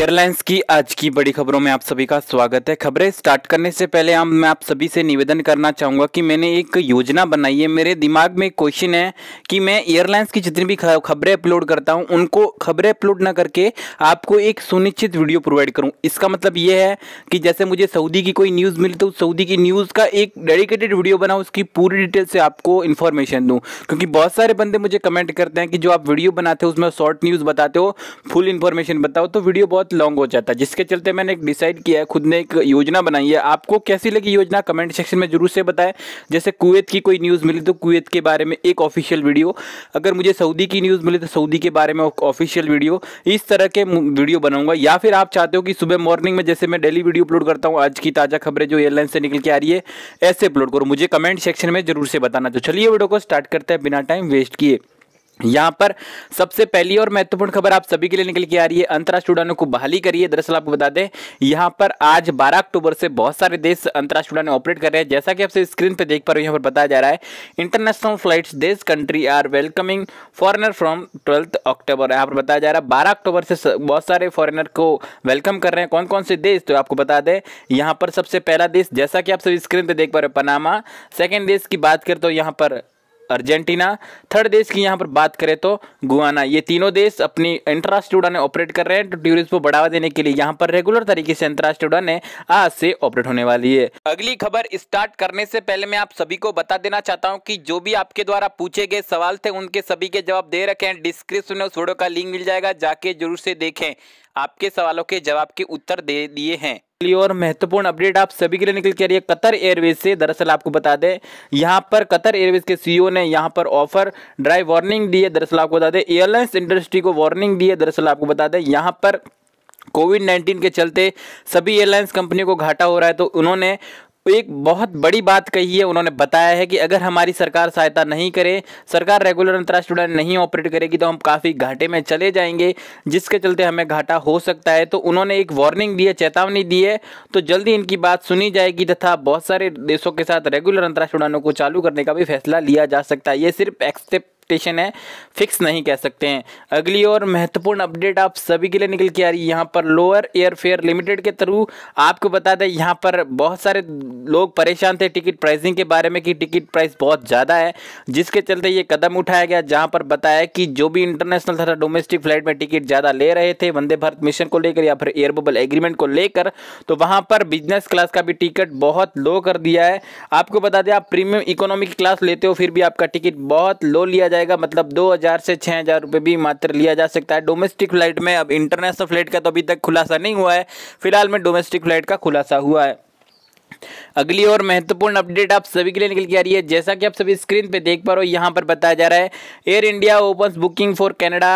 airlines की आज की बड़ी खबरों में आप सभी का स्वागत है खबरें स्टार्ट करने से पहले हम मैं आप सभी से निवेदन करना चाहूँगा कि मैंने एक योजना बनाई है मेरे दिमाग में क्वेश्चन है कि मैं एयरलाइंस की जितनी भी खबरें अपलोड करता हूँ उनको खबरें अपलोड ना करके आपको एक सुनिश्चित वीडियो प्रोवाइड करूँ इसका मतलब ये है कि जैसे मुझे सऊदी की कोई न्यूज़ मिली तो सऊदी की न्यूज़ का एक डेडिकेटेड वीडियो बनाऊँ उसकी पूरी डिटेल से आपको इन्फॉर्मेशन दूँ क्योंकि बहुत सारे बंदे मुझे कमेंट करते हैं कि जो आप वीडियो बनाते हो उसमें शॉर्ट न्यूज़ बताते हो फुल इन्फॉर्मेशन बताओ तो वीडियो बहुत बहुत लॉन्ग हो जाता है जिसके चलते मैंने एक डिसाइड किया है खुद ने एक योजना बनाई है आपको कैसी लगी योजना कमेंट सेक्शन में ज़रूर से बताएं जैसे कुवैत की कोई न्यूज़ मिली तो कुवैत के बारे में एक ऑफिशियल वीडियो अगर मुझे सऊदी की न्यूज़ मिली तो सऊदी के बारे में ऑफिशियल वीडियो इस तरह के वीडियो बनाऊंगा या फिर आप चाहते हो कि सुबह मॉर्निंग में जैसे मैं डेली वीडियो अपलोड करता हूँ आज की ताज़ा खबरें जो एयरलाइन से निकल के आ रही है ऐसे अपलोड करो मुझे कमेंट सेक्शन में ज़रूर से बताना तो चलिए वीडियो को स्टार्ट करते हैं बिना टाइम वेस्ट किए यहाँ पर सबसे पहली और महत्वपूर्ण खबर आप सभी के लिए निकल के आ रही है अंतर्राष्ट्रीय उड़ानों को बहाली करिए दरअसल आपको बता दें यहाँ पर आज 12 अक्टूबर से बहुत सारे देश अंतर्राष्ट्रीय उड़ानें ऑपरेट कर रहे हैं जैसा कि आपसे स्क्रीन पर देख पा रहे हो यहाँ पर बताया जा रहा है इंटरनेशनल फ्लाइट्स देश country are welcoming foreigner from twelfth October यहाँ पर बताया जा रहा है बारह अक्टूबर से बहुत सारे फॉरनर को वेलकम कर रहे हैं कौन कौन से देश तो आपको बता दें यहाँ पर सबसे पहला देश जैसा कि आप सभी स्क्रीन पर देख पा रहे हो पनामा सेकेंड देश की बात करें तो यहाँ पर अर्जेंटीना थर्ड देश की यहाँ पर बात करें तो गुआना ये तीनों देश अपनी अंतर्राष्ट्रीय उड़ाने ऑपरेट कर रहे हैं तो टूरिस्ट को बढ़ावा देने के लिए यहाँ पर रेगुलर तरीके से अंतर्राष्ट्रीय उड़ाने आज से ऑपरेट होने वाली है अगली खबर स्टार्ट करने से पहले मैं आप सभी को बता देना चाहता हूँ कि जो भी आपके द्वारा पूछे गए सवाल थे उनके सभी के जवाब दे रखे हैं डिस्क्रिप्शन में उस वीडियो का लिंक मिल जाएगा जाके जरूर से देखें आपके सवालों के जवाब के उत्तर दे दिए हैं लिए और महत्वपूर्ण अपडेट आप सभी के लिए निकल के आ रही है कतर एयरवेज से दरअसल आपको बता दें यहाँ पर कतर एयरवेज के सीईओ ने यहाँ पर ऑफर ड्राइव वार्निंग दी है दरअसल आपको बता दें एयरलाइंस इंडस्ट्री को वार्निंग दी है दरअसल आपको बता दें यहाँ पर कोविड 19 के चलते सभी एयरलाइंस कंपनी को घाटा हो रहा है तो उन्होंने तो एक बहुत बड़ी बात कही है उन्होंने बताया है कि अगर हमारी सरकार सहायता नहीं करे सरकार रेगुलर अंतर्राष्ट्रीय उड़ान नहीं ऑपरेट करेगी तो हम काफ़ी घाटे में चले जाएंगे जिसके चलते हमें घाटा हो सकता है तो उन्होंने एक वार्निंग दी है चेतावनी दी है तो जल्दी इनकी बात सुनी जाएगी तथा बहुत सारे देशों के साथ रेगुलर अंतर्राष्ट्रीय उड़ानों को चालू करने का भी फैसला लिया जा सकता है ये सिर्फ एक्सेप्ट एक्सपेक्टेशन है फिक्स नहीं कह सकते हैं अगली और महत्वपूर्ण अपडेट आप सभी के लिए निकल के आ रही है यहाँ पर लोअर एयरफेयर लिमिटेड के थ्रू आपको बता दें यहाँ पर बहुत सारे लोग परेशान थे टिकट प्राइसिंग के बारे में कि टिकट प्राइस बहुत ज़्यादा है जिसके चलते ये कदम उठाया गया जहाँ पर बताया कि जो भी इंटरनेशनल तथा डोमेस्टिक फ्लाइट में टिकट ज़्यादा ले रहे थे वंदे भारत मिशन को लेकर या फिर एयर बबल एग्रीमेंट को लेकर तो वहाँ पर बिजनेस क्लास का भी टिकट बहुत लो कर दिया है आपको बता दें आप प्रीमियम इकोनॉमिक क्लास लेते हो फिर भी आपका टिकट बहुत लो लिया जाए जाएगा मतलब 2000 से 6000 रुपये भी मात्र लिया जा सकता है डोमेस्टिक फ्लाइट में अब इंटरनेशनल फ्लाइट का तो अभी तक खुलासा नहीं हुआ है फिलहाल में डोमेस्टिक फ्लाइट का खुलासा हुआ है अगली और महत्वपूर्ण अपडेट आप सभी के लिए निकल के आ रही है जैसा कि आप सभी स्क्रीन पे देख पा रहे हो यहाँ पर बताया जा रहा है Air India open booking for Canada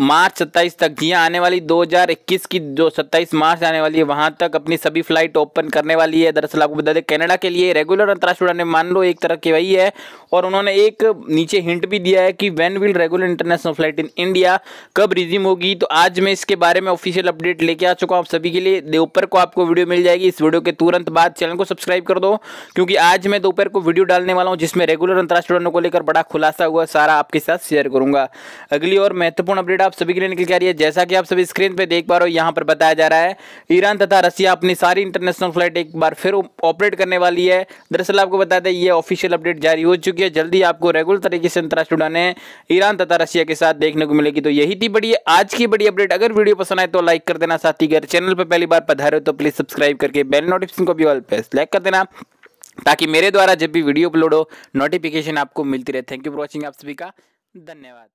March 27 तक जी आने वाली 2021 की जो 27 मार्च आने वाली है वहां तक अपनी सभी फ्लाइट ओपन करने वाली है दरअसल आपको बता दें कनाडा के लिए रेगुलर अंतर्राष्ट्रीय उड़ाने मान लो एक तरह की वही है और उन्होंने एक नीचे हिंट भी दिया है कि when will regular international flight in India कब रिज्यूम होगी तो आज मैं इसके बारे में ऑफिशियल अपडेट लेके आ चुका हूँ आप सभी के लिए दोपहर को आपको वीडियो मिल जाएगी इस वीडियो के तुरंत बाद चैनल को सब्सक्राइब कर दो क्योंकि आज मैं दोपहर को वीडियो डालने वाला हूँ जिसमें रेगुलर अंतर्राष्ट्रीय उड़ानों को लेकर बड़ा खुलासा हुआ सारा आपके साथ शेयर करूंगा अगली और महत्वपूर्ण अपडेट अपडेट आप सभी के लिए निकल के आ रही है जैसा कि आप सभी स्क्रीन पे देख पा रहे हो यहाँ पर बताया जा रहा है ईरान तथा रसिया अपनी सारी इंटरनेशनल फ्लाइट एक बार फिर ऑपरेट करने वाली है दरअसल आपको बता दें ये ऑफिशियल अपडेट जारी हो चुकी है जल्दी आपको रेगुलर तरीके से अंतरराष्ट्रीय उड़ाने ईरान तथा रसिया के साथ देखने को मिलेगी तो यही थी बड़ी आज की बड़ी अपडेट अगर वीडियो पसंद आए तो लाइक कर देना साथ ही अगर चैनल पर पहली बार पधारे तो प्लीज़ सब्सक्राइब करके बेल नोटिफिकेशन को भी ऑल पे सेलेक्ट कर देना ताकि मेरे द्वारा जब भी वीडियो अपलोड हो नोटिफिकेशन आपको मिलती रहे थैंक यू फॉर वॉचिंग आप सभी का धन्यवाद